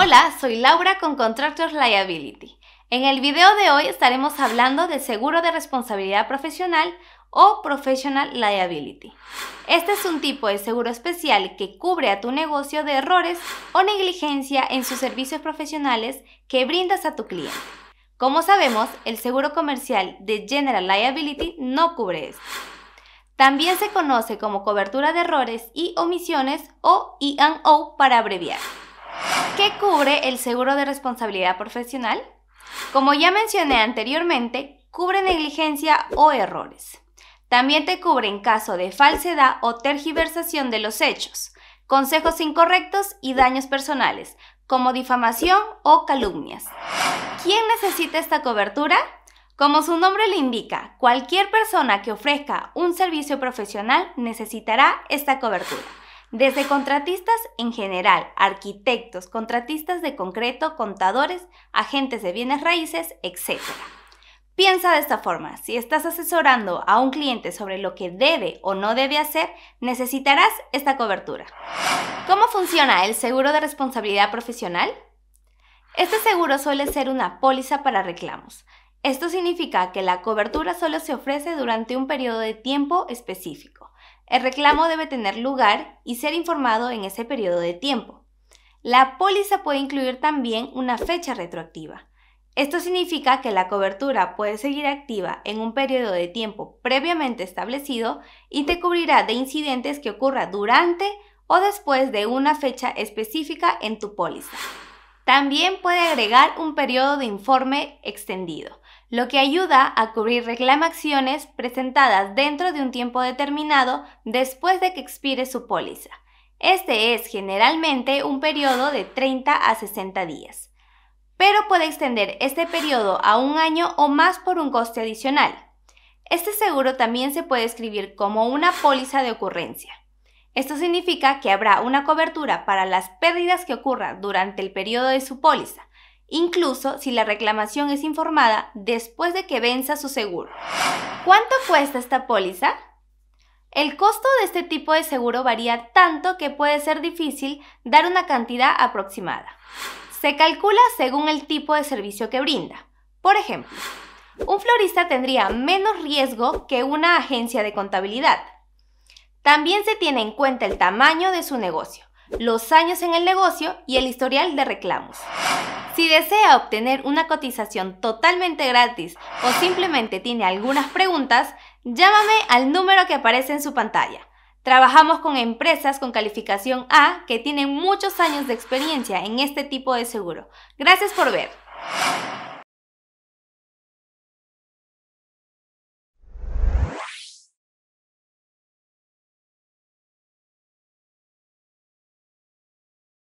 Hola, soy Laura con Contractors Liability. En el video de hoy estaremos hablando de seguro de responsabilidad profesional o Professional Liability. Este es un tipo de seguro especial que cubre a tu negocio de errores o negligencia en sus servicios profesionales que brindas a tu cliente. Como sabemos, el seguro comercial de General Liability no cubre esto. También se conoce como cobertura de errores y omisiones o E&O para abreviar. ¿Qué cubre el seguro de responsabilidad profesional? Como ya mencioné anteriormente, cubre negligencia o errores. También te cubre en caso de falsedad o tergiversación de los hechos, consejos incorrectos y daños personales, como difamación o calumnias. ¿Quién necesita esta cobertura? Como su nombre le indica, cualquier persona que ofrezca un servicio profesional necesitará esta cobertura. Desde contratistas en general, arquitectos, contratistas de concreto, contadores, agentes de bienes raíces, etc. Piensa de esta forma, si estás asesorando a un cliente sobre lo que debe o no debe hacer, necesitarás esta cobertura. ¿Cómo funciona el seguro de responsabilidad profesional? Este seguro suele ser una póliza para reclamos. Esto significa que la cobertura solo se ofrece durante un periodo de tiempo específico. El reclamo debe tener lugar y ser informado en ese periodo de tiempo. La póliza puede incluir también una fecha retroactiva. Esto significa que la cobertura puede seguir activa en un periodo de tiempo previamente establecido y te cubrirá de incidentes que ocurra durante o después de una fecha específica en tu póliza. También puede agregar un periodo de informe extendido, lo que ayuda a cubrir reclamaciones presentadas dentro de un tiempo determinado después de que expire su póliza. Este es generalmente un periodo de 30 a 60 días, pero puede extender este periodo a un año o más por un coste adicional. Este seguro también se puede escribir como una póliza de ocurrencia. Esto significa que habrá una cobertura para las pérdidas que ocurran durante el periodo de su póliza, incluso si la reclamación es informada después de que venza su seguro. ¿Cuánto cuesta esta póliza? El costo de este tipo de seguro varía tanto que puede ser difícil dar una cantidad aproximada. Se calcula según el tipo de servicio que brinda. Por ejemplo, un florista tendría menos riesgo que una agencia de contabilidad, también se tiene en cuenta el tamaño de su negocio, los años en el negocio y el historial de reclamos. Si desea obtener una cotización totalmente gratis o simplemente tiene algunas preguntas, llámame al número que aparece en su pantalla. Trabajamos con empresas con calificación A que tienen muchos años de experiencia en este tipo de seguro. Gracias por ver.